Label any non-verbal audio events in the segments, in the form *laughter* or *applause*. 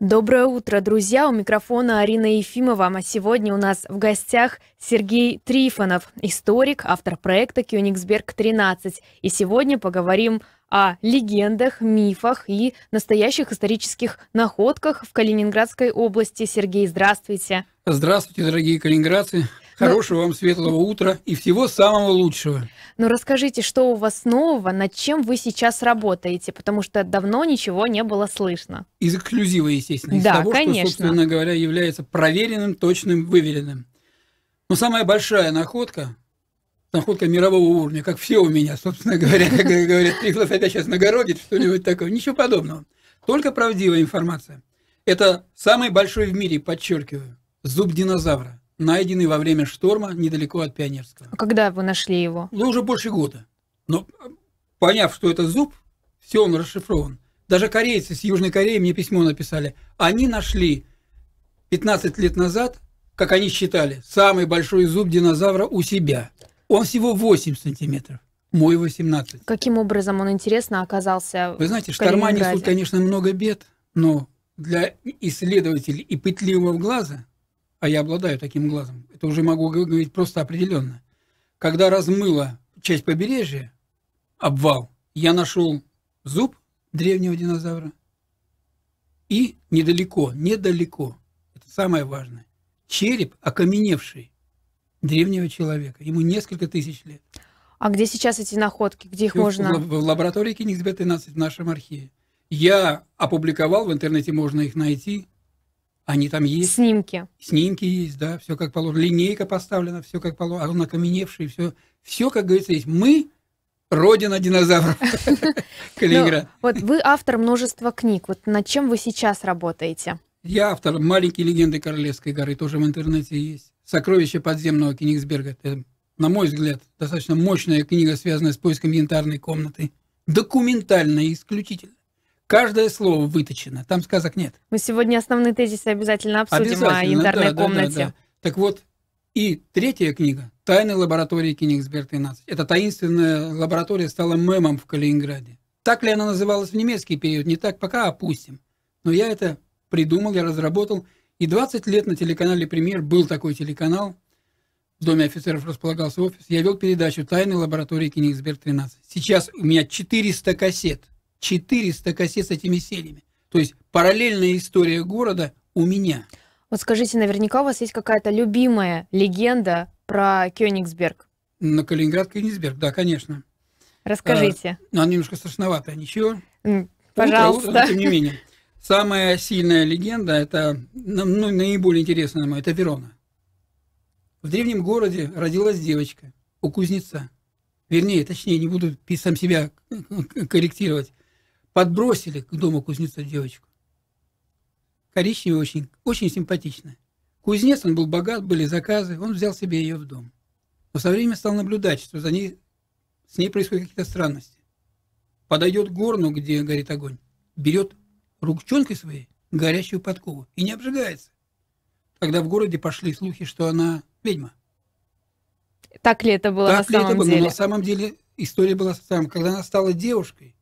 Доброе утро, друзья! У микрофона Арина Ефимова. А сегодня у нас в гостях Сергей Трифонов, историк, автор проекта «Кёнигсберг-13». И сегодня поговорим о легендах, мифах и настоящих исторических находках в Калининградской области. Сергей, здравствуйте! Здравствуйте, дорогие калининградцы! Ну, Хорошего вам светлого утра и всего самого лучшего. Ну расскажите, что у вас нового, над чем вы сейчас работаете, потому что давно ничего не было слышно. Из эксклюзива, естественно, из да, того, конечно. что, собственно говоря, является проверенным, точным, выверенным. Но самая большая находка находка мирового уровня, как все у меня, собственно говоря, как говорят, Николас опять сейчас нагородит что-нибудь такое. Ничего подобного. Только правдивая информация. Это самый большой в мире, подчеркиваю, зуб динозавра найденный во время шторма недалеко от Пионерского. А когда вы нашли его? Ну, уже больше года. Но поняв, что это зуб, все, он расшифрован. Даже корейцы с Южной Кореи мне письмо написали. Они нашли 15 лет назад, как они считали, самый большой зуб динозавра у себя. Он всего 8 сантиметров. Мой 18. Каким образом он, интересно, оказался Вы знаете, в шторма несут, конечно, много бед, но для исследователей и пытливого глаза а я обладаю таким глазом, это уже могу говорить просто определенно. Когда размыла часть побережья, обвал, я нашел зуб древнего динозавра и недалеко, недалеко, это самое важное, череп окаменевший древнего человека. Ему несколько тысяч лет. А где сейчас эти находки? Где их Все можно... В, в лаборатории Кенигсбе-13 в нашем архиве. Я опубликовал, в интернете можно их найти, они там есть. Снимки. Снимки есть, да, все как положено. Линейка поставлена, все как положено. Он окаменевший, все, все, как говорится, есть. Мы Родина динозавров. *laughs* *laughs* Калининград. Ну, вот вы автор множества книг. Вот над чем вы сейчас работаете? Я автор «Маленькие легенды Королевской горы», тоже в интернете есть. «Сокровище подземного Кенигсберга». Это, на мой взгляд, достаточно мощная книга, связанная с поиском янтарной комнаты. Документальная исключительно. Каждое слово выточено, там сказок нет. Мы сегодня основные тезисы обязательно обсудим обязательно, о янтарной да, комнате. Да, да, да. Так вот, и третья книга «Тайны лаборатории Кенигсберг-13». Эта таинственная лаборатория стала мемом в Калининграде. Так ли она называлась в немецкий период, не так, пока опустим. Но я это придумал, я разработал. И 20 лет на телеканале «Премьер» был такой телеканал. В Доме офицеров располагался офис. Я вел передачу «Тайны лаборатории Кенигсберг-13». Сейчас у меня 400 кассет – 400 кассет с этими сериями. То есть параллельная история города у меня. Вот скажите, наверняка у вас есть какая-то любимая легенда про Кёнигсберг? На Калининград Кёнигсберг, да, конечно. Расскажите. А, она немножко страшноватая, ничего? Ну, пожалуйста. Утро, утро, тем не менее. Самая сильная легенда, это ну, ну наиболее интересная, на моя, это Верона. В древнем городе родилась девочка у кузнеца. Вернее, точнее, не буду сам себя корректировать подбросили к дому кузнеца девочку. Коричневая очень, очень симпатичная. Кузнец, он был богат, были заказы, он взял себе ее в дом. Но со временем стал наблюдать, что за ней, с ней происходят какие-то странности. Подойдет к горну, где горит огонь, берет ручонкой своей горящую подкову и не обжигается. Когда в городе пошли слухи, что она ведьма. Так ли это было так на ли самом это было? деле? Но на самом деле история была там, когда она стала девушкой,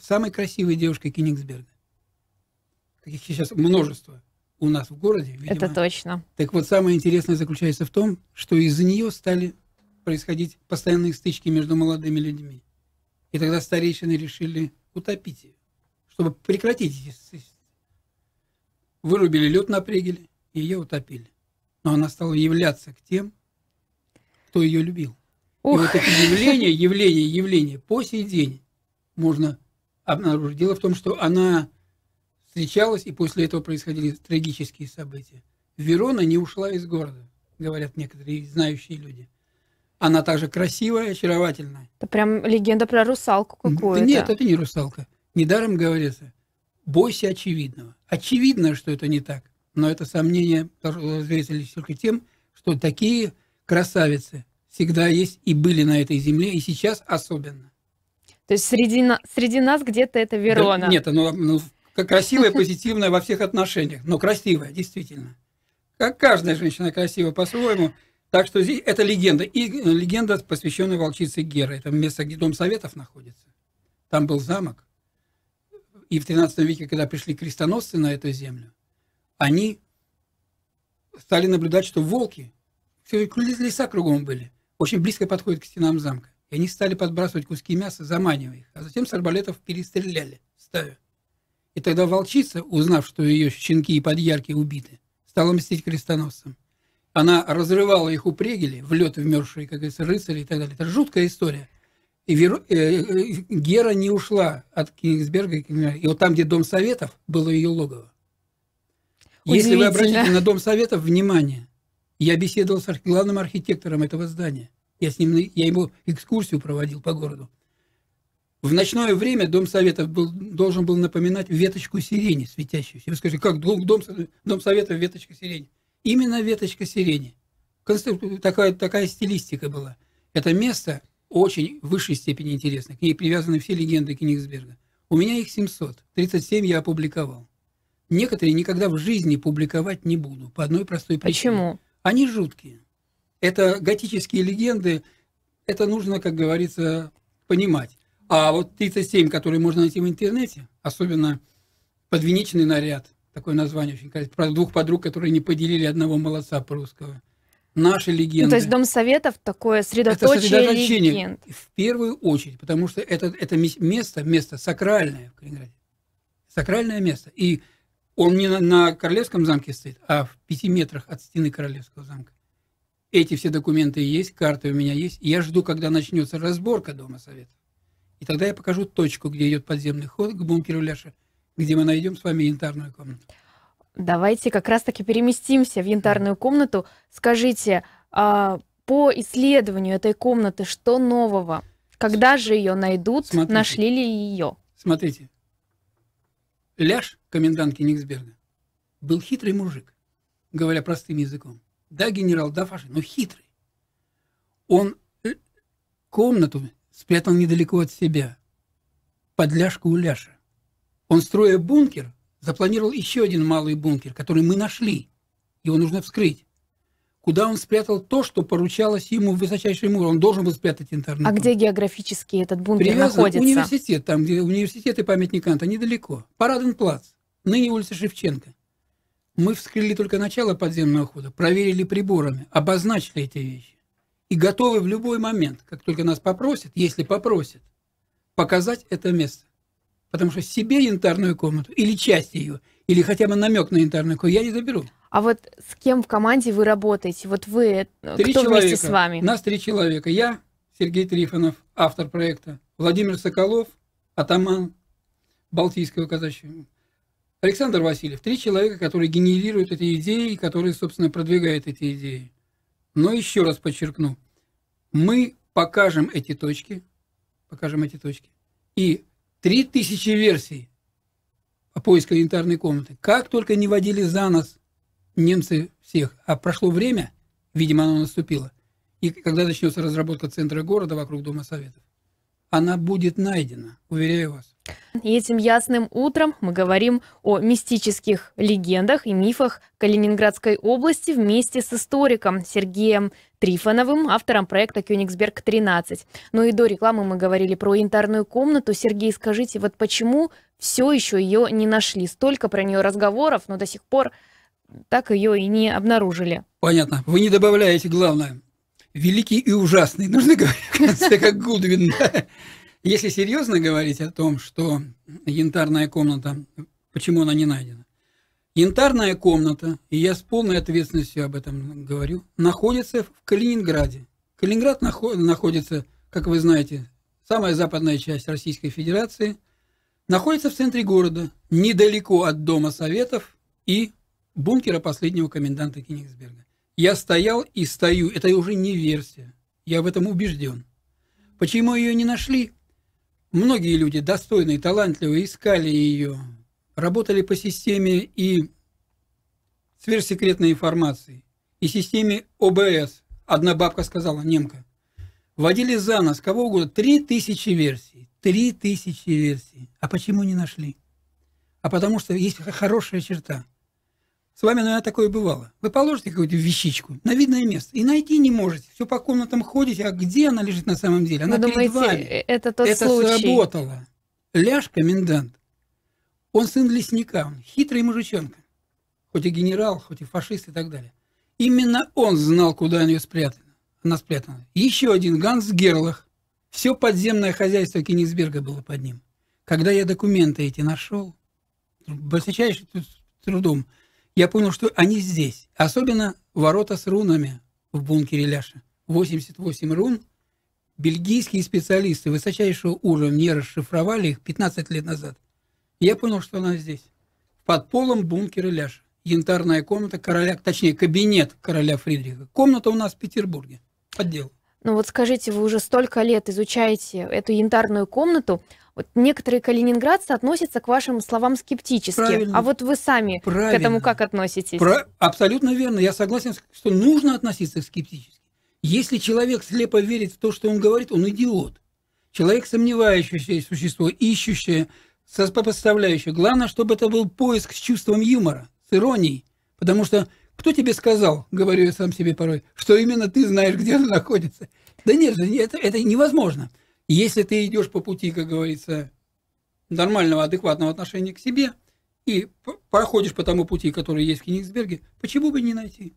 самой красивой девушкой Кенигсберга. Каких сейчас множество у нас в городе. Видимо. Это точно. Так вот, самое интересное заключается в том, что из-за нее стали происходить постоянные стычки между молодыми людьми. И тогда старейшины решили утопить ее, чтобы прекратить эти стычки. Вырубили лед на пригеле, и ее утопили. Но она стала являться к тем, кто ее любил. Ух. И вот эти явления, явления, явления по сей день можно обнаружить. Дело в том, что она встречалась, и после этого происходили трагические события. Верона не ушла из города, говорят некоторые знающие люди. Она также красивая очаровательная. Это прям легенда про русалку какую-то. Да нет, это не русалка. Недаром говорится, бойся очевидного. Очевидно, что это не так. Но это сомнение разверзлись только тем, что такие красавицы всегда есть и были на этой земле, и сейчас особенно. То есть среди, среди нас где-то это Верона. Да, нет, оно ну, красивая, позитивная во всех отношениях. Но красивая, действительно. Как каждая женщина красива по-своему. Так что здесь это легенда. И э, легенда, посвященная волчице Гера. Это место, где Дом Советов находится. Там был замок. И в 13 веке, когда пришли крестоносцы на эту землю, они стали наблюдать, что волки, все леса кругом были, очень близко подходят к стенам замка. И они стали подбрасывать куски мяса, заманивая их. А затем с арбалетов перестреляли стаю. И тогда волчица, узнав, что ее щенки и подьярки убиты, стала мстить крестоносцам. Она разрывала их упрегели, в лед вмерзшие, как говорится, рыцари и так далее. Это жуткая история. И Веру... Э, э, э, Гера не ушла от Кенигсберга. И вот там, где Дом Советов, было ее логово. Если вы обратите на Дом Советов внимание, я беседовал с главным архитектором этого здания – я, с ним, я ему экскурсию проводил по городу. В ночное время Дом Советов был, должен был напоминать веточку сирени светящуюся. Я скажете, как Дом, дом, дом Советов веточка сирени? Именно веточка сирени. Такая, такая стилистика была. Это место очень в высшей степени интересно. К ней привязаны все легенды Кенигсберга. У меня их 700. 37 я опубликовал. Некоторые никогда в жизни публиковать не буду. По одной простой причине. Почему? Они жуткие. Это готические легенды, это нужно, как говорится, понимать. А вот 37, которые можно найти в интернете, особенно подвенечный наряд, такое название очень красивое, про двух подруг, которые не поделили одного молодца прусского. Наши легенды. Ну, то есть Дом Советов такое средоточие, это средоточение легенд. В первую очередь, потому что это, это место, место сакральное в Калининграде. Сакральное место. И он не на, на Королевском замке стоит, а в пяти метрах от стены Королевского замка. Эти все документы есть, карты у меня есть. Я жду, когда начнется разборка Дома Совета, И тогда я покажу точку, где идет подземный ход к бункеру Ляша, где мы найдем с вами янтарную комнату. Давайте как раз-таки переместимся в янтарную комнату. Скажите, а по исследованию этой комнаты что нового? Когда же ее найдут? Смотрите, нашли ли ее? Смотрите. Ляш, комендант Кенигсберга, был хитрый мужик, говоря простым языком да, генерал да Дафаши, но хитрый. Он э, комнату спрятал недалеко от себя, под ляжку у ляша. Он, строя бункер, запланировал еще один малый бункер, который мы нашли. Его нужно вскрыть. Куда он спрятал то, что поручалось ему в высочайшем уровне? Он должен был спрятать интернет. А где географически этот бункер Привязан находится? университет, там, где университет и памятник Канта, недалеко. Парадный плац, ныне улица Шевченко. Мы вскрыли только начало подземного хода, проверили приборами, обозначили эти вещи. И готовы в любой момент, как только нас попросят, если попросят, показать это место. Потому что себе янтарную комнату или часть ее, или хотя бы намек на янтарную комнату я не заберу. А вот с кем в команде вы работаете? Вот вы, э, три кто человека. вместе с вами? Нас три человека. Я, Сергей Трифонов, автор проекта, Владимир Соколов, атаман Балтийского казачьего Александр Васильев, три человека, которые генерируют эти идеи и которые, собственно, продвигают эти идеи. Но еще раз подчеркну, мы покажем эти точки, покажем эти точки, и три тысячи версий по поиску элементарной комнаты. Как только не водили за нас немцы всех, а прошло время, видимо, оно наступило, и когда начнется разработка центра города вокруг Дома Советов, она будет найдена, уверяю вас. И этим ясным утром мы говорим о мистических легендах и мифах Калининградской области вместе с историком Сергеем Трифоновым, автором проекта «Кёнигсберг-13». Ну и до рекламы мы говорили про янтарную комнату. Сергей, скажите, вот почему все еще ее не нашли? Столько про нее разговоров, но до сих пор так ее и не обнаружили. Понятно. Вы не добавляете главное. Великий и ужасный, нужно говорить, в как Гудвин. Если серьезно говорить о том, что янтарная комната, почему она не найдена? Янтарная комната, и я с полной ответственностью об этом говорю, находится в Калининграде. Калининград находится, как вы знаете, самая западная часть Российской Федерации, находится в центре города, недалеко от Дома Советов и бункера последнего коменданта Кенигсберга. Я стоял и стою, это уже не версия, я в этом убежден. Почему ее не нашли? Многие люди, достойные, талантливые, искали ее, работали по системе и сверхсекретной информации, и системе ОБС. Одна бабка сказала, немка. водили за нас кого угодно, три тысячи версий. Три тысячи версий. А почему не нашли? А потому что есть хорошая черта. С вами, наверное, такое бывало. Вы положите какую-то вещичку на видное место и найти не можете. Все по комнатам ходите, а где она лежит на самом деле? Она Вы перед думаете, вами. Это тот это случай. сработало. Ляж, комендант, он сын лесника, он хитрый мужичонка. Хоть и генерал, хоть и фашист и так далее. Именно он знал, куда она спрятана. Она спрятана. Еще один Ганс Герлах. Все подземное хозяйство Кенигсберга было под ним. Когда я документы эти нашел, высочайшим ну, трудом я понял, что они здесь. Особенно ворота с рунами в бункере Ляша. 88 рун. Бельгийские специалисты высочайшего уровня не расшифровали их 15 лет назад. Я понял, что она здесь. Под полом бункера Ляша. Янтарная комната короля, точнее, кабинет короля Фридриха. Комната у нас в Петербурге. Отдел. Ну вот скажите, вы уже столько лет изучаете эту янтарную комнату. Вот некоторые калининградцы относятся к вашим словам скептически. Правильно. А вот вы сами Правильно. к этому как относитесь? Про... Абсолютно верно. Я согласен, что нужно относиться скептически. Если человек слепо верит в то, что он говорит, он идиот. Человек сомневающееся существо, ищущее, сопоставляющее. Главное, чтобы это был поиск с чувством юмора, с иронией. Потому что кто тебе сказал, говорю я сам себе порой, что именно ты знаешь, где он находится? Да нет же, это, это невозможно. Если ты идешь по пути, как говорится, нормального, адекватного отношения к себе и проходишь по тому пути, который есть в Кенигсберге, почему бы не найти?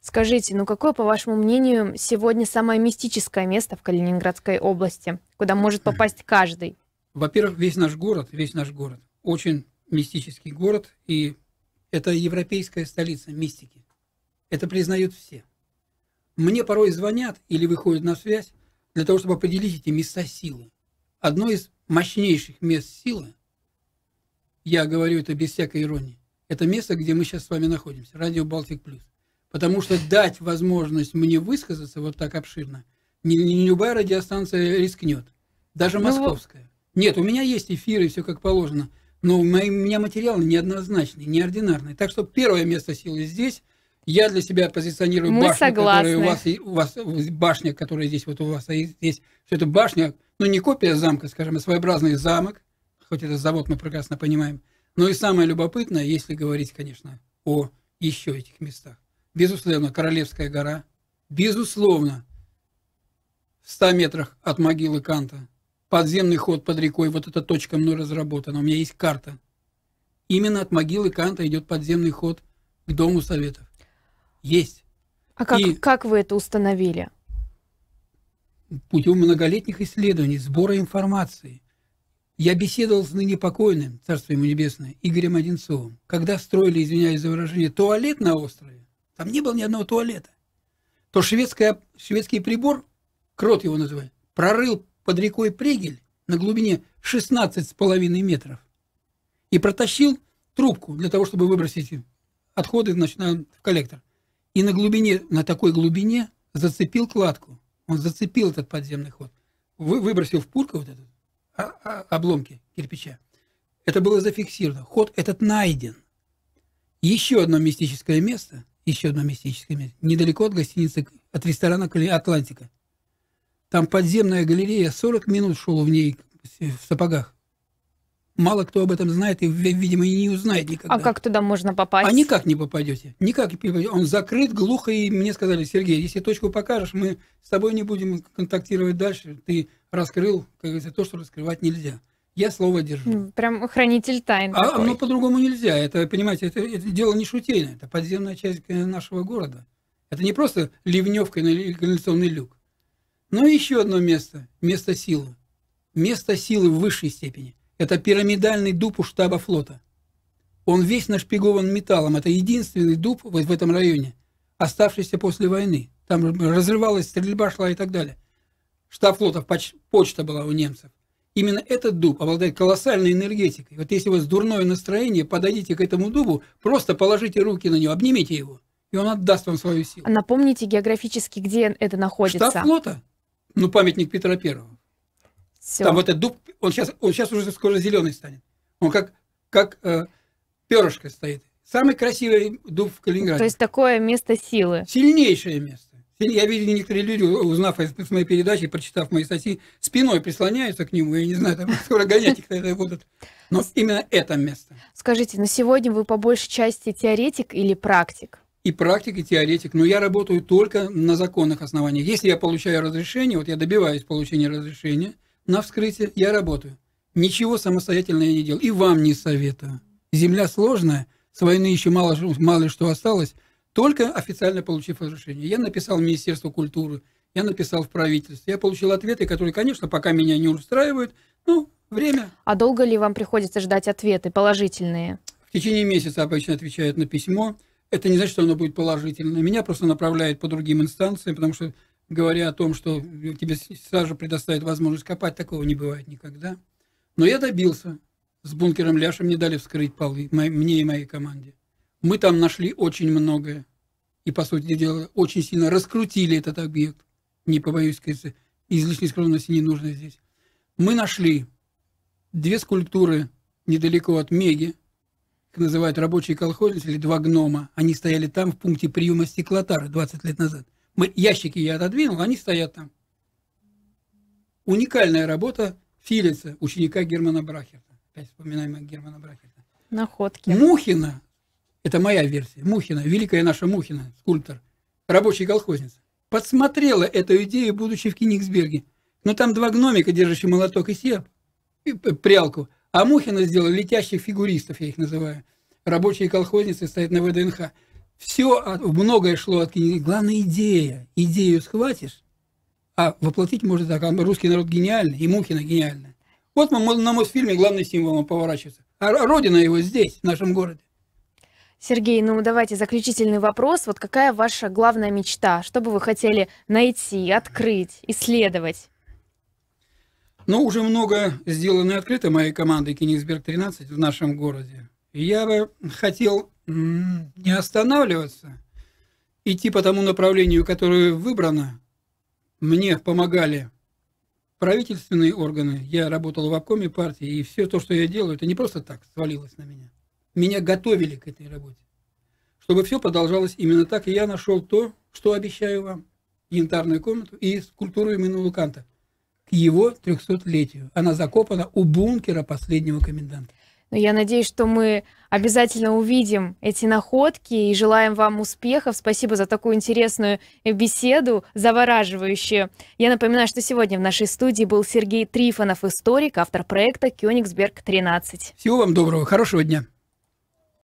Скажите, ну какое, по вашему мнению, сегодня самое мистическое место в Калининградской области, куда может попасть каждый? Во-первых, весь наш город, весь наш город, очень мистический город, и это европейская столица мистики. Это признают все. Мне порой звонят или выходят на связь для того, чтобы определить эти места силы. Одно из мощнейших мест силы, я говорю это без всякой иронии, это место, где мы сейчас с вами находимся, Радио Балтик Плюс. Потому что дать возможность мне высказаться вот так обширно, не, не любая радиостанция рискнет, даже ну, московская. Нет, у меня есть эфиры, все как положено, но у меня материал неоднозначный, неординарный. Так что первое место силы здесь – я для себя позиционирую Мы башню, согласны. которая у вас, у вас башня, которая здесь вот у вас есть, здесь, что это башня, ну не копия замка, скажем, а своеобразный замок, хоть это завод мы прекрасно понимаем. Но и самое любопытное, если говорить, конечно, о еще этих местах. Безусловно, Королевская гора, безусловно, в 100 метрах от могилы Канта, подземный ход под рекой, вот эта точка мной разработана, у меня есть карта. Именно от могилы Канта идет подземный ход к Дому Советов есть. А как, и как вы это установили? Путем многолетних исследований, сбора информации. Я беседовал с ныне покойным, царство ему небесное, Игорем Одинцовым, когда строили, извиняюсь за выражение, туалет на острове. Там не было ни одного туалета. То шведская, шведский прибор, крот его называют, прорыл под рекой Прегель на глубине 16,5 метров и протащил трубку для того, чтобы выбросить отходы значит, на, в коллектор и на глубине, на такой глубине зацепил кладку. Он зацепил этот подземный ход. Вы, выбросил в пурку вот этот, а, а, обломки кирпича. Это было зафиксировано. Ход этот найден. Еще одно мистическое место, еще одно мистическое место, недалеко от гостиницы, от ресторана «Атлантика». Там подземная галерея, 40 минут шел в ней в сапогах. Мало кто об этом знает и, видимо, и не узнает а никогда. А как туда можно попасть? А никак не попадете. Никак не попадете. Он закрыт глухо, и мне сказали, Сергей, если точку покажешь, мы с тобой не будем контактировать дальше. Ты раскрыл, как говорится, то, что раскрывать нельзя. Я слово держу. Ну, прям хранитель тайн. А, такой. но по-другому нельзя. Это, понимаете, это, это дело не шутейное. Это подземная часть э, нашего города. Это не просто ливневка или канализационный люк. Но ну, еще одно место. Место силы. Место силы в высшей степени – это пирамидальный дуб у штаба флота. Он весь нашпигован металлом. Это единственный дуб в этом районе, оставшийся после войны. Там разрывалась стрельба, шла и так далее. Штаб флота, почта была у немцев. Именно этот дуб обладает колоссальной энергетикой. Вот если у вас дурное настроение, подойдите к этому дубу, просто положите руки на него, обнимите его, и он отдаст вам свою силу. А напомните географически, где это находится. Штаб флота? Ну, памятник Петра Первого. Все. Там вот этот дуб, он сейчас, он сейчас уже скоро зеленый станет. Он как, как э, перышко стоит. Самый красивый дуб в Калининграде. То есть такое место силы. Сильнейшее место. Я видел, некоторые люди, узнав из моей передачи, прочитав мои статьи, спиной прислоняются к нему. Я не знаю, там *laughs* скоро гонять их тогда будут. Но именно это место. Скажите, на сегодня вы по большей части теоретик или практик? И практик, и теоретик. Но я работаю только на законных основаниях. Если я получаю разрешение, вот я добиваюсь получения разрешения, на вскрытие, я работаю. Ничего самостоятельно я не делал. И вам не советую. Земля сложная, с войны еще мало, мало что осталось, только официально получив разрешение. Я написал в Министерство культуры, я написал в правительство. Я получил ответы, которые, конечно, пока меня не устраивают, ну, время. А долго ли вам приходится ждать ответы положительные? В течение месяца обычно отвечают на письмо. Это не значит, что оно будет положительное. Меня просто направляют по другим инстанциям, потому что говоря о том, что тебе сажа предоставит возможность копать, такого не бывает никогда. Но я добился. С бункером Ляшем не дали вскрыть полы мне и моей команде. Мы там нашли очень многое. И, по сути дела, очень сильно раскрутили этот объект. Не побоюсь сказать, излишней скромности не нужно здесь. Мы нашли две скульптуры недалеко от Меги, их называют рабочие колхозницы или два гнома. Они стояли там в пункте приема стеклотара 20 лет назад. Мы, ящики я отодвинул, они стоят там. Уникальная работа Филица, ученика Германа Брахерта. Опять вспоминаем Германа Брахерта. Находки. Мухина, это моя версия, Мухина, великая наша Мухина, скульптор, рабочий колхозница, подсмотрела эту идею, будучи в Кенигсберге. Но ну, там два гномика, держащие молоток и серп, и прялку. А Мухина сделала летящих фигуристов, я их называю. Рабочие колхозницы стоят на ВДНХ все, многое шло от Кенедиса. Главное, идея. Идею схватишь, а воплотить можно так. Русский народ гениальный, и Мухина гениальная. Вот мы, на Мосфильме главный символ поворачивается. А родина его здесь, в нашем городе. Сергей, ну давайте заключительный вопрос. Вот какая ваша главная мечта? Что бы вы хотели найти, открыть, исследовать? Ну, уже много сделано и открыто моей командой Кенигсберг-13 в нашем городе. Я бы хотел не останавливаться, идти по тому направлению, которое выбрано. Мне помогали правительственные органы. Я работал в обкоме партии, и все то, что я делаю, это не просто так свалилось на меня. Меня готовили к этой работе. Чтобы все продолжалось именно так, и я нашел то, что обещаю вам. Янтарную комнату и скульптуру имени Канта к его 300-летию. Она закопана у бункера последнего коменданта. Но я надеюсь, что мы обязательно увидим эти находки и желаем вам успехов. Спасибо за такую интересную беседу, завораживающую. Я напоминаю, что сегодня в нашей студии был Сергей Трифонов, историк, автор проекта «Кёнигсберг-13». Всего вам доброго, хорошего дня.